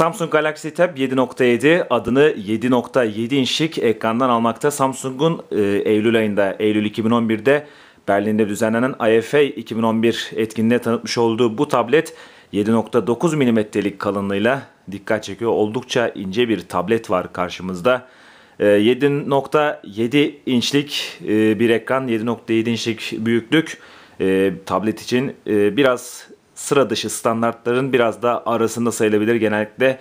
Samsung Galaxy Tab 7.7 adını 7.7 inçlik ekrandan almakta. Samsung'un e, Eylül ayında, Eylül 2011'de Berlin'de düzenlenen IFA 2011 etkinliğinde tanıtmış olduğu bu tablet 7.9 milimetrelik kalınlığıyla dikkat çekiyor. Oldukça ince bir tablet var karşımızda. 7.7 e, inçlik e, bir ekran, 7.7 inçlik büyüklük e, tablet için biraz sıra dışı standartların biraz da arasında sayılabilir. Genellikle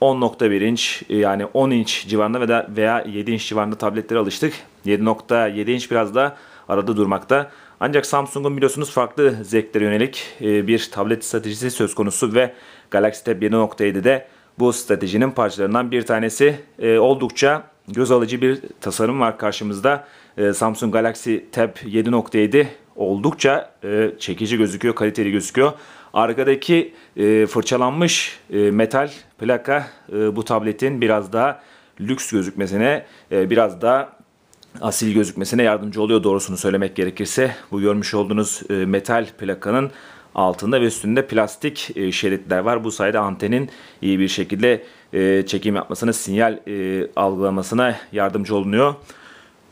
10.1 inç e, yani 10 inç civarında veya veya 7 inç civarında tabletlere alıştık. 7.7 inç biraz da arada durmakta. Ancak Samsung'un biliyorsunuz farklı zevklere yönelik e, bir tablet stratejisi söz konusu ve Galaxy Tab de bu stratejinin parçalarından bir tanesi. E, oldukça göz alıcı bir tasarım var karşımızda. Samsung Galaxy Tab 7.7 oldukça e, çekici gözüküyor, kaliteli gözüküyor. Arkadaki e, fırçalanmış e, metal plaka e, bu tabletin biraz daha lüks gözükmesine, e, biraz daha asil gözükmesine yardımcı oluyor doğrusunu söylemek gerekirse. Bu görmüş olduğunuz e, metal plakanın altında ve üstünde plastik e, şeritler var. Bu sayede antenin iyi bir şekilde e, çekim yapmasına, sinyal e, algılamasına yardımcı olunuyor.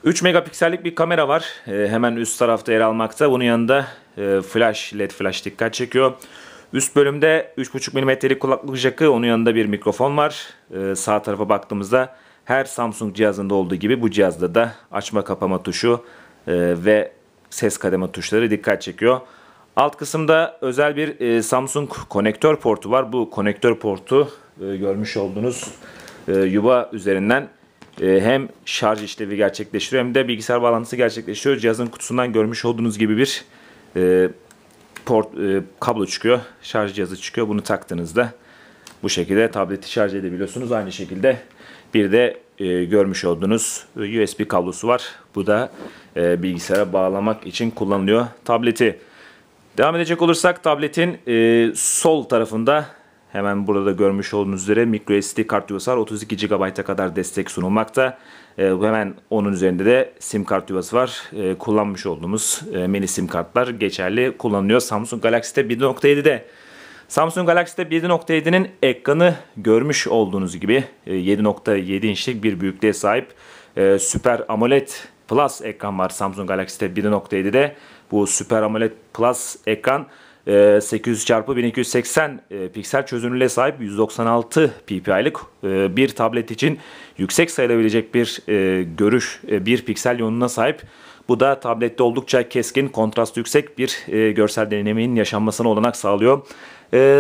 3 megapiksellik bir kamera var. E, hemen üst tarafta yer almakta. Bunun yanında e, flash, led flash dikkat çekiyor. Üst bölümde 3.5 mm'lik kulaklık jackı, onun yanında bir mikrofon var. E, sağ tarafa baktığımızda her Samsung cihazında olduğu gibi bu cihazda da açma kapama tuşu e, ve ses kademe tuşları dikkat çekiyor. Alt kısımda özel bir e, Samsung konektör portu var. Bu konektör portu e, görmüş olduğunuz e, yuva üzerinden ee, hem şarj işlevi gerçekleştiriyor hem de bilgisayar bağlantısı gerçekleştiriyor. Cihazın kutusundan görmüş olduğunuz gibi bir e, port e, kablo çıkıyor. Şarj cihazı çıkıyor. Bunu taktığınızda bu şekilde tableti şarj edebiliyorsunuz. Aynı şekilde bir de e, görmüş olduğunuz USB kablosu var. Bu da e, bilgisayara bağlamak için kullanılıyor tableti. Devam edecek olursak tabletin sol tarafında Hemen burada görmüş olduğunuz üzere microSD kart yuvası var. 32 GB'a kadar destek sunulmakta. Ee, hemen onun üzerinde de sim kart yuvası var. Ee, kullanmış olduğumuz e, mini sim kartlar geçerli kullanılıyor. Samsung Galaxy'de 1.7'de Samsung Galaxy'de 7.7'nin ekranı görmüş olduğunuz gibi 7.7 e, inçlik bir büyüklüğe sahip e, Super AMOLED Plus ekran var Samsung Galaxy'de 1.7'de. Bu Super AMOLED Plus ekran ee, e, 800 çarpı 1280 piksel çözünürlüğe sahip 196 ppi'lik e, bir tablet için yüksek sayılabilecek bir e, görüş, e, bir piksel yoğunluğuna sahip. Bu da tablette oldukça keskin, kontrast yüksek bir görsel deneyimin yaşanmasına olanak sağlıyor.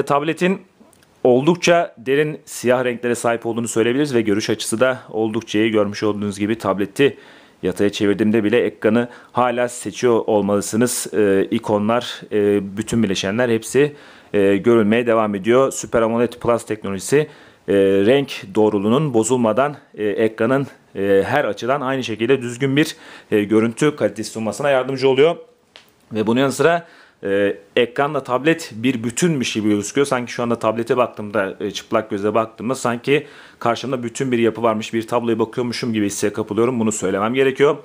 tabletin oldukça derin siyah renklere sahip olduğunu söyleyebiliriz ve görüş açısı da oldukça iyi. Görmüş olduğunuz gibi tableti Yataya çevirdiğimde bile ekranı hala seçiyor olmalısınız. E, ikonlar, e, bütün bileşenler hepsi e, görülmeye devam ediyor. Super AMOLED Plus teknolojisi e, renk doğruluğunun bozulmadan e, ekranın e, her açıdan aynı şekilde düzgün bir e, görüntü kalitesi sunmasına yardımcı oluyor. Ve bunun yanı sıra e, ee, ekranla tablet bir bütünmüş gibi gözüküyor. Sanki şu anda tablete baktığımda, e, çıplak göze baktığımda sanki karşımda bütün bir yapı varmış, bir tabloya bakıyormuşum gibi hisse kapılıyorum. Bunu söylemem gerekiyor.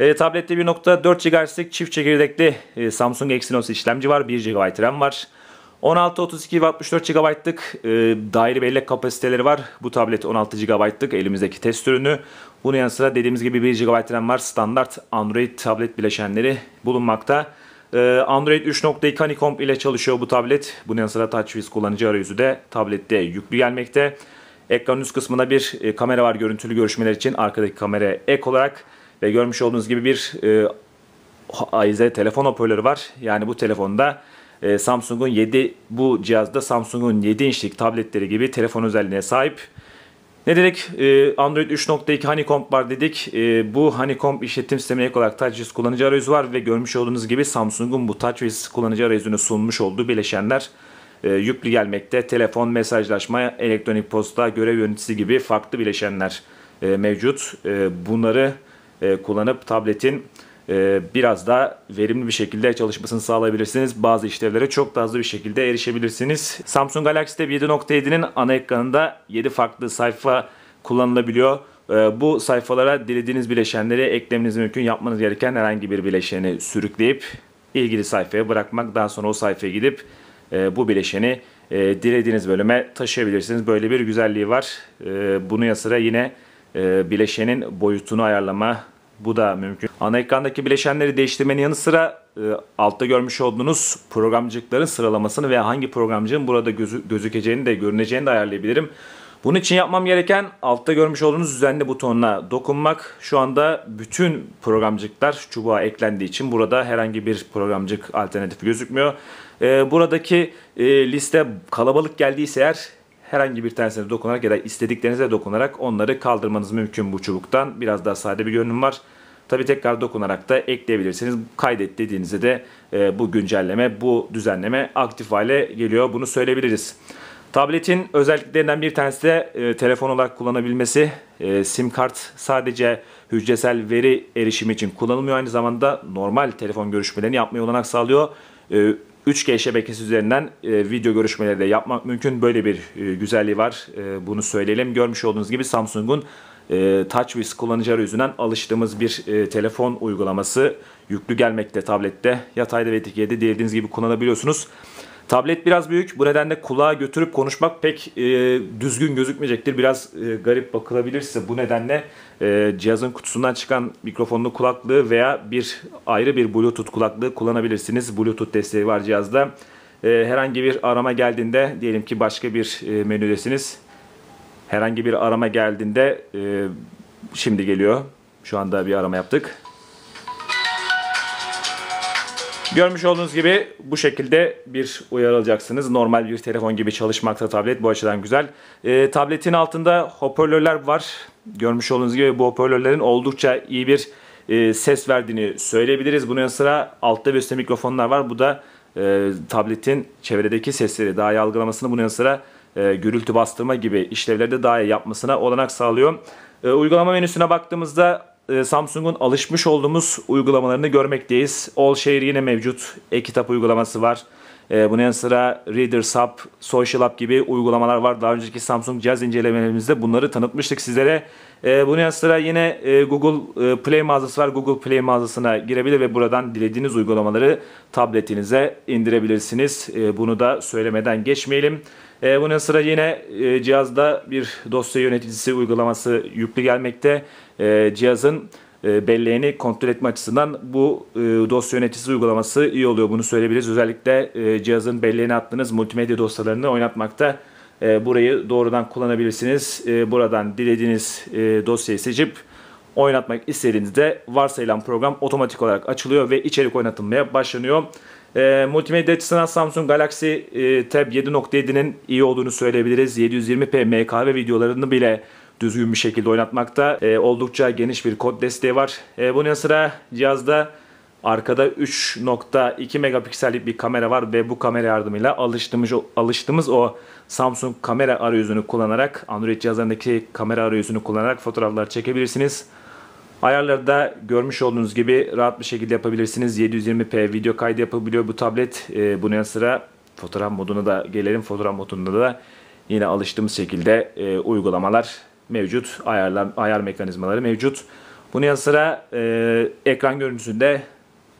E, tablette 1.4 GHz'lik çift çekirdekli e, Samsung Exynos işlemci var. 1 GB RAM var. 16, 32 ve 64 GB'lık e, daire bellek kapasiteleri var. Bu tablet 16 GB'lık elimizdeki test ürünü. Bunun yanı sıra dediğimiz gibi 1 GB RAM var. Standart Android tablet bileşenleri bulunmakta. Ee, Android 3.2 Honeycomb ile çalışıyor bu tablet. Bunun yanı sıra TouchWiz kullanıcı arayüzü de tablette yüklü gelmekte. Ekranın üst kısmında bir e, kamera var görüntülü görüşmeler için. Arkadaki kamera ek olarak ve görmüş olduğunuz gibi bir e, AIZ telefon hoparlörü var. Yani bu telefonda e, Samsung'un 7 bu cihazda Samsung'un 7 inçlik tabletleri gibi telefon özelliğine sahip. Ne dedik? Ee, Android 3.2 Honeycomb var dedik. Ee, bu Honeycomb işletim sistemine ek olarak TouchWiz kullanıcı arayüzü var ve görmüş olduğunuz gibi Samsung'un bu TouchWiz kullanıcı arayüzünü sunmuş olduğu bileşenler e, yüklü gelmekte. Telefon, mesajlaşma, elektronik posta, görev yöneticisi gibi farklı bileşenler e, mevcut. E, bunları kullanıp tabletin ee, biraz daha verimli bir şekilde çalışmasını sağlayabilirsiniz. Bazı işlevlere çok daha hızlı bir şekilde erişebilirsiniz. Samsung Galaxy Tab 7.7'nin ana ekranında 7 farklı sayfa kullanılabiliyor. Ee, bu sayfalara dilediğiniz bileşenleri eklemeniz mümkün. Yapmanız gereken herhangi bir bileşeni sürükleyip ilgili sayfaya bırakmak. Daha sonra o sayfaya gidip e, bu bileşeni e, dilediğiniz bölüme taşıyabilirsiniz. Böyle bir güzelliği var. E, Bunun yanı sıra yine bileşenin boyutunu ayarlama bu da mümkün. Ana ekrandaki bileşenleri değiştirmenin yanı sıra e, altta görmüş olduğunuz programcılıkların sıralamasını veya hangi programcının burada gözü, gözükeceğini de görüneceğini de ayarlayabilirim. Bunun için yapmam gereken altta görmüş olduğunuz düzenli butonuna dokunmak. Şu anda bütün programcıklar çubuğa eklendiği için burada herhangi bir programcık alternatif gözükmüyor. Ee, buradaki e, liste kalabalık geldiyse eğer herhangi bir tanesine dokunarak ya da istediklerinize dokunarak onları kaldırmanız mümkün bu çubuktan. Biraz daha sade bir görünüm var. Tabi tekrar dokunarak da ekleyebilirsiniz. Kaydet dediğinizde de e, bu güncelleme, bu düzenleme aktif hale geliyor. Bunu söyleyebiliriz. Tabletin özelliklerinden bir tanesi de e, telefon olarak kullanabilmesi. E, sim kart sadece hücresel veri erişimi için kullanılmıyor. Aynı zamanda normal telefon görüşmelerini yapmaya olanak sağlıyor. E, 3G şebekesi üzerinden e, video görüşmeleri de yapmak mümkün. Böyle bir e, güzelliği var. E, bunu söyleyelim. Görmüş olduğunuz gibi Samsung'un e, TouchWiz kullanıcı arayüzünden alıştığımız bir e, telefon uygulaması yüklü gelmekte tablette. Yatayda ve dikeyde dediğiniz gibi kullanabiliyorsunuz. Tablet biraz büyük. Bu nedenle kulağa götürüp konuşmak pek e, düzgün gözükmeyecektir. Biraz e, garip bakılabilirse bu nedenle e, cihazın kutusundan çıkan mikrofonlu kulaklığı veya bir ayrı bir Bluetooth kulaklığı kullanabilirsiniz. Bluetooth desteği var cihazda. E, herhangi bir arama geldiğinde diyelim ki başka bir e, menüdesiniz. Herhangi bir arama geldiğinde e, şimdi geliyor. Şu anda bir arama yaptık. Görmüş olduğunuz gibi bu şekilde bir uyarı alacaksınız. Normal bir telefon gibi çalışmakta tablet bu açıdan güzel. E, tabletin altında hoparlörler var. Görmüş olduğunuz gibi bu hoparlörlerin oldukça iyi bir e, ses verdiğini söyleyebiliriz. Bunun yanı sıra altta bir üstte mikrofonlar var. Bu da e, tabletin çevredeki sesleri daha iyi algılamasını bunun yanı sıra e, gürültü bastırma gibi işlevleri de daha iyi yapmasına olanak sağlıyor. E, uygulama menüsüne baktığımızda e, Samsung'un alışmış olduğumuz uygulamalarını görmekteyiz. Allshare yine mevcut. E-kitap uygulaması var. E, bunun yanı sıra Readers Hub, Social Hub gibi uygulamalar var. Daha önceki Samsung cihaz incelemelerimizde bunları tanıtmıştık sizlere. E, bunun yanı sıra yine e, Google e, Play mağazası var. Google Play mağazasına girebilir ve buradan dilediğiniz uygulamaları tabletinize indirebilirsiniz. E, bunu da söylemeden geçmeyelim. E, bunun sıra yine e, cihazda bir dosya yöneticisi uygulaması yüklü gelmekte. E, cihazın e, belleğini kontrol etme açısından bu e, dosya yöneticisi uygulaması iyi oluyor. Bunu söyleyebiliriz. Özellikle e, cihazın belleğini attığınız multimedya dosyalarını oynatmakta burayı doğrudan kullanabilirsiniz. Buradan dilediğiniz dosyayı seçip oynatmak istediğinizde varsayılan program otomatik olarak açılıyor ve içerik oynatılmaya başlanıyor. E, multimedya açısından Samsung Galaxy e, Tab 7.7'nin iyi olduğunu söyleyebiliriz. 720p MKV videolarını bile düzgün bir şekilde oynatmakta. E, oldukça geniş bir kod desteği var. E, bunun yanı sıra cihazda Arkada 3.2 megapiksellik bir kamera var ve bu kamera yardımıyla alıştığımız, alıştığımız o Samsung kamera arayüzünü kullanarak Android cihazlarındaki kamera arayüzünü kullanarak fotoğraflar çekebilirsiniz. Ayarları da görmüş olduğunuz gibi rahat bir şekilde yapabilirsiniz. 720p video kaydı yapabiliyor bu tablet. E, bunun yanı sıra fotoğraf moduna da gelelim. Fotoğraf modunda da yine alıştığımız şekilde e, uygulamalar mevcut ayarlar, ayar mekanizmaları mevcut. Bunun yanı sıra e, ekran görüntüsünde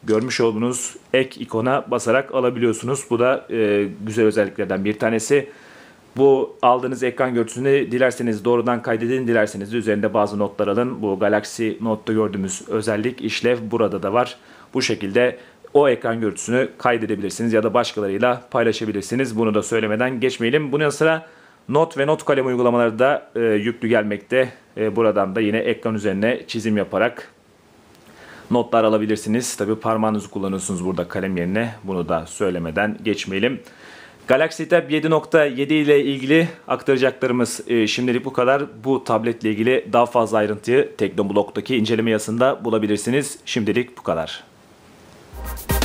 görmüş olduğunuz ek ikona basarak alabiliyorsunuz. Bu da e, güzel özelliklerden bir tanesi. Bu aldığınız ekran görüntüsünü dilerseniz doğrudan kaydedin, dilerseniz de üzerinde bazı notlar alın. Bu Galaxy Note'da gördüğümüz özellik işlev burada da var. Bu şekilde o ekran görüntüsünü kaydedebilirsiniz ya da başkalarıyla paylaşabilirsiniz. Bunu da söylemeden geçmeyelim. Bunun yanı sıra Not ve not kalem uygulamaları da e, yüklü gelmekte. E, buradan da yine ekran üzerine çizim yaparak notlar alabilirsiniz. Tabi parmağınızı kullanıyorsunuz burada kalem yerine. Bunu da söylemeden geçmeyelim. Galaxy Tab 7.7 ile ilgili aktaracaklarımız e, şimdilik bu kadar. Bu tabletle ilgili daha fazla ayrıntıyı Teknoblog'daki inceleme yazısında bulabilirsiniz. Şimdilik bu kadar. Müzik